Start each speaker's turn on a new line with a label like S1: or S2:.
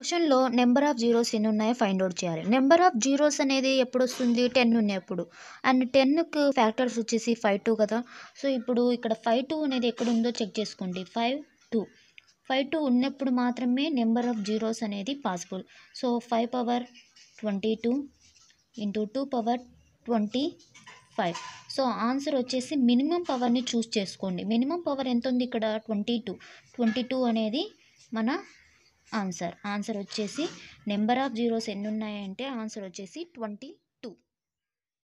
S1: క్వశ్చన్లో number of zeros ఎన్ని ఉన్నాయో ఫైండ్ అవుట్ చేయాలి నెంబర్ ఆఫ్ జీరోస్ అనేది ఎప్పుడు వస్తుంది టెన్ ఉన్నప్పుడు అండ్ టెన్కి ఫ్యాక్టర్స్ వచ్చేసి ఫైవ్ టూ కదా సో ఇప్పుడు ఇక్కడ ఫైవ్ టూ అనేది ఎక్కడ ఉందో చెక్ చేసుకోండి ఫైవ్ టూ ఫైవ్ టూ ఉన్నప్పుడు మాత్రమే నెంబర్ ఆఫ్ జీరోస్ అనేది possible so five power twenty two into two power twenty five so answer వచ్చేసి మినిమం పవర్ని చూస్ చేసుకోండి మినిమం పవర్ ఎంత ఉంది ఇక్కడ ట్వంటీ టూ ట్వంటీ టూ అనేది మన ఆన్సర్ ఆన్సర్ వచ్చేసి నెంబర్ ఆఫ్ జీరోస్ ఎన్ని ఉన్నాయంటే ఆన్సర్ వచ్చేసి ట్వంటీ